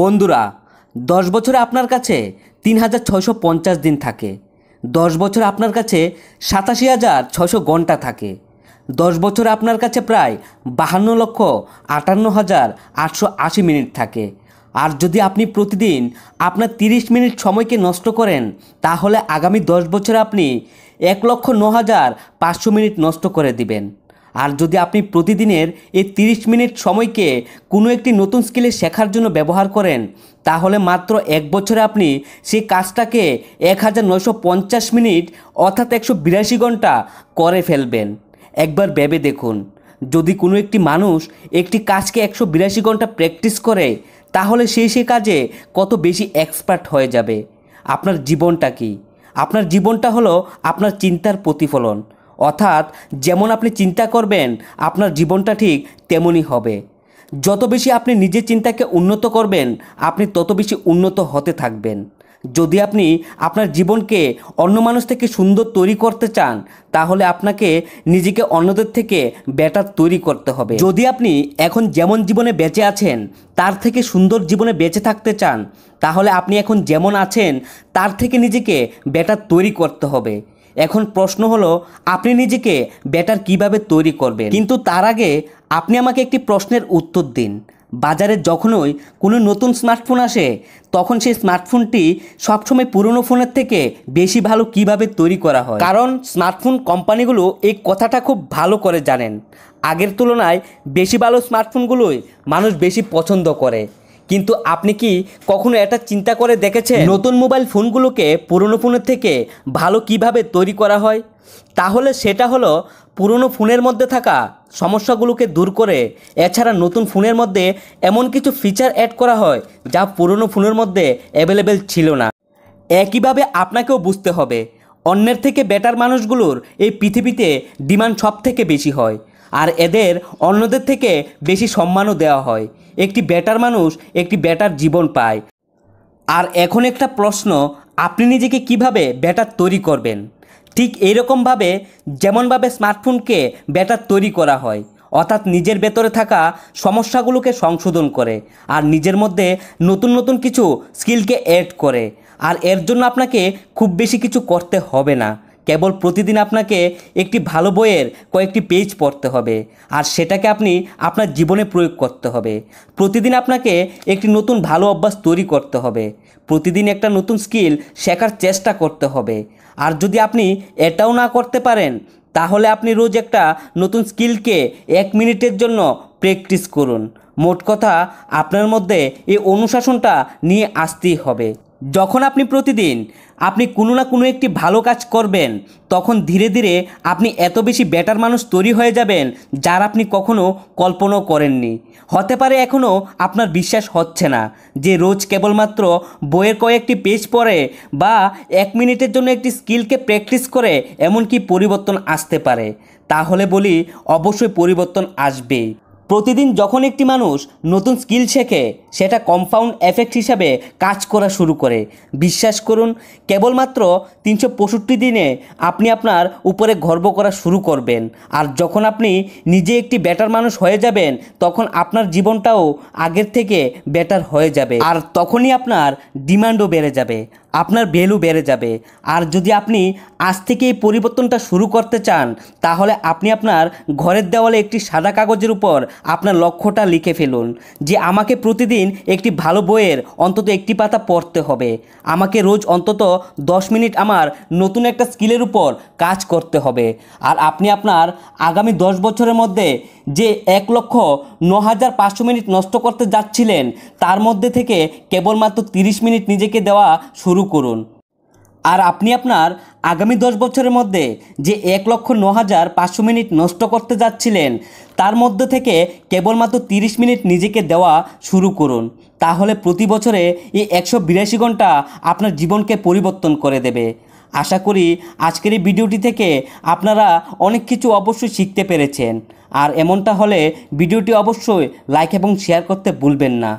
বন্ধুরা দশ বছরে আপনার কাছে তিন হাজার ছশো পঞ্চাশ দিন থাকে দশ বছরে আপনার কাছে সাতাশি হাজার ছশো ঘন্টা থাকে দশ বছরে আপনার কাছে প্রায় বাহান্ন লক্ষ আটান্ন হাজার আটশো আশি মিনিট থাকে আর যদি আপনি প্রতিদিন আপনার তিরিশ মিনিট সময়কে নষ্ট করেন তাহলে আগামী দশ বছরে আপনি এক লক্ষ ন হাজার পাঁচশো মিনিট নষ্ট করে দিবেন আর যদি আপনি প্রতিদিনের এই 30 মিনিট সময়কে কোনো একটি নতুন স্কিলে শেখার জন্য ব্যবহার করেন তাহলে মাত্র এক বছরে আপনি সেই কাজটাকে এক মিনিট অর্থাৎ একশো ঘন্টা করে ফেলবেন একবার ভেবে দেখুন যদি কোনো একটি মানুষ একটি কাজকে একশো বিরাশি ঘন্টা প্র্যাকটিস করে তাহলে সে সে কাজে কত বেশি এক্সপার্ট হয়ে যাবে আপনার জীবনটা কি আপনার জীবনটা হলো আপনার চিন্তার প্রতিফলন অর্থাৎ যেমন আপনি চিন্তা করবেন আপনার জীবনটা ঠিক তেমনই হবে যত বেশি আপনি নিজের চিন্তাকে উন্নত করবেন আপনি তত বেশি উন্নত হতে থাকবেন যদি আপনি আপনার জীবনকে অন্য মানুষ থেকে সুন্দর তৈরি করতে চান তাহলে আপনাকে নিজেকে অন্যদের থেকে বেটার তৈরি করতে হবে যদি আপনি এখন যেমন জীবনে বেঁচে আছেন তার থেকে সুন্দর জীবনে বেঁচে থাকতে চান তাহলে আপনি এখন যেমন আছেন তার থেকে নিজেকে ব্যাটার তৈরি করতে হবে এখন প্রশ্ন হলো আপনি নিজেকে বেটার কিভাবে তৈরি করবেন কিন্তু তার আগে আপনি আমাকে একটি প্রশ্নের উত্তর দিন বাজারে যখনই কোনো নতুন স্মার্টফোন আসে তখন সেই স্মার্টফোনটি সবসময় পুরনো ফোনের থেকে বেশি ভালো কিভাবে তৈরি করা হয় কারণ স্মার্টফোন কোম্পানিগুলো এই কথাটা খুব ভালো করে জানেন আগের তুলনায় বেশি ভালো স্মার্টফোনগুলোই মানুষ বেশি পছন্দ করে কিন্তু আপনি কি কখনো এটা চিন্তা করে দেখেছেন নতুন মোবাইল ফোনগুলোকে পুরনো ফোনের থেকে ভালো কিভাবে তৈরি করা হয় তাহলে সেটা হলো পুরনো ফোনের মধ্যে থাকা সমস্যাগুলোকে দূর করে এছাড়া নতুন ফোনের মধ্যে এমন কিছু ফিচার অ্যাড করা হয় যা পুরনো ফোনের মধ্যে অ্যাভেলেবেল ছিল না একইভাবে আপনাকেও বুঝতে হবে অন্যের থেকে বেটার মানুষগুলোর এই পৃথিবীতে ডিমান্ড সব থেকে বেশি হয় আর এদের অন্যদের থেকে বেশি সম্মানও দেওয়া হয় একটি বেটার মানুষ একটি বেটার জীবন পায় আর এখন একটা প্রশ্ন আপনি নিজেকে কিভাবে বেটার তৈরি করবেন ঠিক এইরকমভাবে যেমনভাবে স্মার্টফোনকে বেটার তৈরি করা হয় অর্থাৎ নিজের ভেতরে থাকা সমস্যাগুলোকে সংশোধন করে আর নিজের মধ্যে নতুন নতুন কিছু স্কিলকে অ্যাড করে আর এর জন্য আপনাকে খুব বেশি কিছু করতে হবে না কেবল প্রতিদিন আপনাকে একটি ভালো বইয়ের কয়েকটি পেজ পড়তে হবে আর সেটাকে আপনি আপনার জীবনে প্রয়োগ করতে হবে প্রতিদিন আপনাকে একটি নতুন ভালো অভ্যাস তৈরি করতে হবে প্রতিদিন একটা নতুন স্কিল শেখার চেষ্টা করতে হবে আর যদি আপনি এটাও না করতে পারেন তাহলে আপনি রোজ একটা নতুন স্কিলকে এক মিনিটের জন্য প্র্যাকটিস করুন মোট কথা আপনার মধ্যে এই অনুশাসনটা নিয়ে আসতেই হবে যখন আপনি প্রতিদিন আপনি কোনো না কোনো একটি ভালো কাজ করবেন তখন ধীরে ধীরে আপনি এত বেশি বেটার মানুষ তৈরি হয়ে যাবেন যার আপনি কখনো কল্পনাও করেননি হতে পারে এখনও আপনার বিশ্বাস হচ্ছে না যে রোজ কেবলমাত্র বইয়ের কয়েকটি পেজ পড়ে বা এক মিনিটের জন্য একটি স্কিলকে প্র্যাকটিস করে এমনকি পরিবর্তন আসতে পারে তাহলে বলি অবশ্যই পরিবর্তন আসবেই প্রতিদিন যখন একটি মানুষ নতুন স্কিল শেখে সেটা কম্পাউন্ড এফেক্ট হিসাবে কাজ করা শুরু করে বিশ্বাস করুন কেবলমাত্র তিনশো পঁয়ষট্টি দিনে আপনি আপনার উপরে গর্ব করা শুরু করবেন আর যখন আপনি নিজে একটি বেটার মানুষ হয়ে যাবেন তখন আপনার জীবনটাও আগের থেকে বেটার হয়ে যাবে আর তখনই আপনার ডিমান্ডও বেড়ে যাবে আপনার ভ্যালু বেড়ে যাবে আর যদি আপনি আজ থেকে এই পরিবর্তনটা শুরু করতে চান তাহলে আপনি আপনার ঘরের দেওয়ালে একটি সাদা কাগজের উপর আপনার লক্ষ্যটা লিখে ফেলুন যে আমাকে প্রতিদিন একটি ভালো বইয়ের অন্তত একটি পাতা পড়তে হবে আমাকে রোজ অন্তত 10 মিনিট আমার নতুন একটা স্কিলের উপর কাজ করতে হবে আর আপনি আপনার আগামী 10 বছরের মধ্যে যে এক লক্ষ ন হাজার পাঁচশো মিনিট নষ্ট করতে যাচ্ছিলেন তার মধ্যে থেকে কেবলমাত্র 30 মিনিট নিজেকে দেওয়া শুরু করুন আর আপনি আপনার আগামী দশ বছরের মধ্যে যে এক লক্ষ ন হাজার পাঁচশো মিনিট নষ্ট করতে যাচ্ছিলেন তার মধ্যে থেকে কেবলমাত্র তিরিশ মিনিট নিজেকে দেওয়া শুরু করুন তাহলে প্রতি বছরে এই একশো বিরাশি ঘন্টা আপনার জীবনকে পরিবর্তন করে দেবে আশা করি আজকের এই ভিডিওটি থেকে আপনারা অনেক কিছু অবশ্যই শিখতে পেরেছেন আর এমনটা হলে ভিডিওটি অবশ্যই লাইক এবং শেয়ার করতে ভুলবেন না